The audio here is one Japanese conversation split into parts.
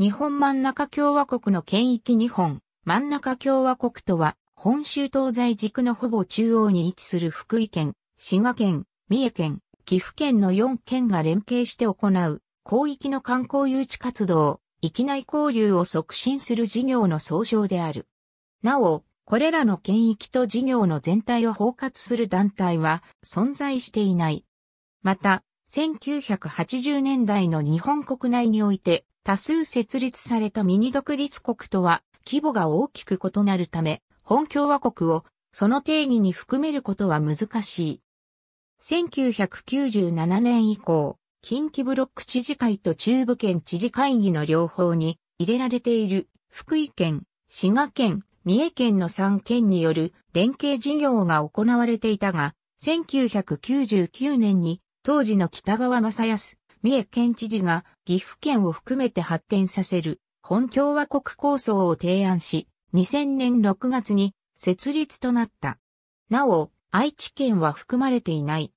日本真ん中共和国の県域日本真ん中共和国とは、本州東西軸のほぼ中央に位置する福井県、滋賀県、三重県、岐阜県の4県が連携して行う、広域の観光誘致活動、域内交流を促進する事業の総称である。なお、これらの県域と事業の全体を包括する団体は存在していない。また、1980年代の日本国内において多数設立されたミニ独立国とは規模が大きく異なるため、本共和国をその定義に含めることは難しい。1997年以降、近畿ブロック知事会と中部県知事会議の両方に入れられている福井県、滋賀県、三重県の3県による連携事業が行われていたが、1999年に当時の北川正康、三重県知事が岐阜県を含めて発展させる本共和国構想を提案し、2000年6月に設立となった。なお、愛知県は含まれていない。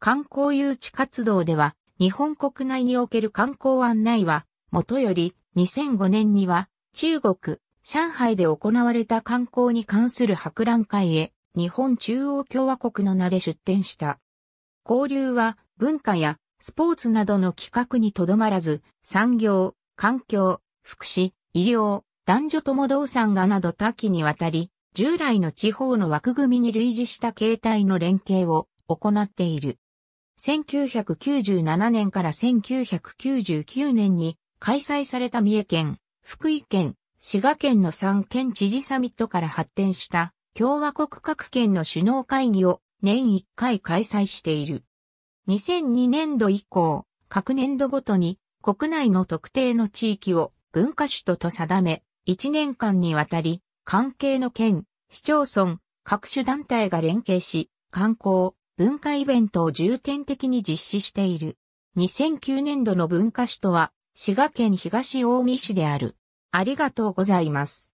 観光誘致活動では、日本国内における観光案内は、もとより2005年には中国、上海で行われた観光に関する博覧会へ日本中央共和国の名で出展した。交流は文化やスポーツなどの企画にとどまらず、産業、環境、福祉、医療、男女とも動産がなど多岐にわたり、従来の地方の枠組みに類似した形態の連携を行っている。1997年から1999年に開催された三重県、福井県、滋賀県の3県知事サミットから発展した共和国各県の首脳会議を年1回開催している。2002年度以降、各年度ごとに国内の特定の地域を文化首都と定め、1年間にわたり、関係の県、市町村、各種団体が連携し、観光、文化イベントを重点的に実施している。2009年度の文化首都は、滋賀県東近江市である。ありがとうございます。